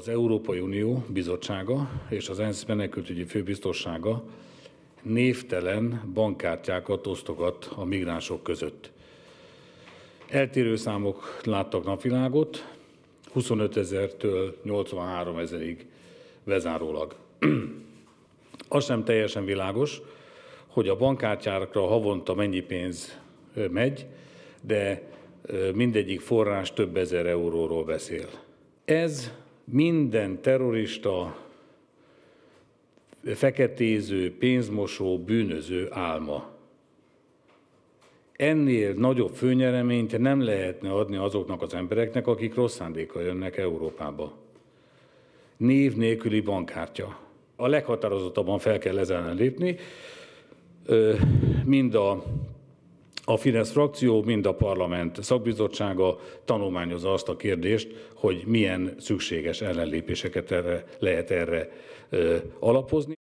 Az Európai Unió bizottsága és az ENSZ menekültügyi főbiztossága névtelen bankkártyákat osztogat a migránsok között. Eltérő számok láttak napvilágot, 25 ezer-től 83 ezerig bezárólag. Az sem teljesen világos, hogy a bankkártyákra havonta mennyi pénz megy, de mindegyik forrás több ezer euróról beszél. Ez minden terrorista, feketéző, pénzmosó, bűnöző álma. Ennél nagyobb főnyereményt nem lehetne adni azoknak az embereknek, akik rossz szándékkal jönnek Európába. Név nélküli bankkártya. A leghatározottabban fel kell ezen lépni, mind a a Fidesz frakció, mind a parlament szakbizottsága tanulmányozza azt a kérdést, hogy milyen szükséges ellenlépéseket erre, lehet erre alapozni.